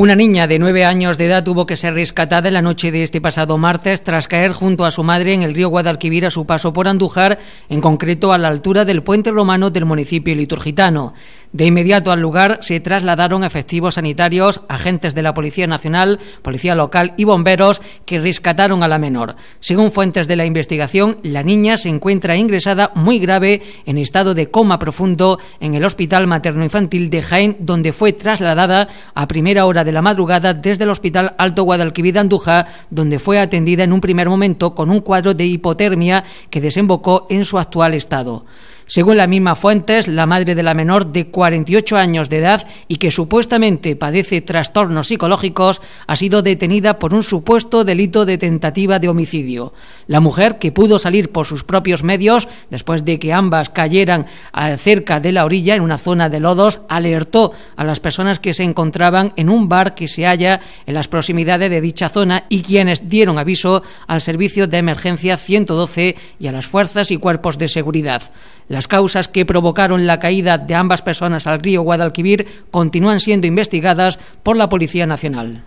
Una niña de nueve años de edad tuvo que ser rescatada la noche de este pasado martes tras caer junto a su madre en el río Guadalquivir a su paso por Andújar, en concreto a la altura del puente romano del municipio liturgitano. De inmediato al lugar se trasladaron efectivos sanitarios, agentes de la Policía Nacional, Policía Local y bomberos que rescataron a la menor. Según fuentes de la investigación, la niña se encuentra ingresada muy grave en estado de coma profundo en el Hospital Materno Infantil de Jaén, donde fue trasladada a primera hora de la madrugada desde el Hospital Alto Guadalquivir de Andújar, donde fue atendida en un primer momento con un cuadro de hipotermia que desembocó en su actual estado. Según las mismas fuentes, la madre de la menor de 48 años de edad y que supuestamente padece trastornos psicológicos ha sido detenida por un supuesto delito de tentativa de homicidio. La mujer, que pudo salir por sus propios medios después de que ambas cayeran ah, cerca de la orilla en una zona de lodos, alertó a las personas que se encontraban en un bar que se halla en las proximidades de dicha zona y quienes dieron aviso al servicio de emergencia 112 y a las fuerzas y cuerpos de seguridad. Las causas que provocaron la caída de ambas personas al río Guadalquivir continúan siendo investigadas por la Policía Nacional.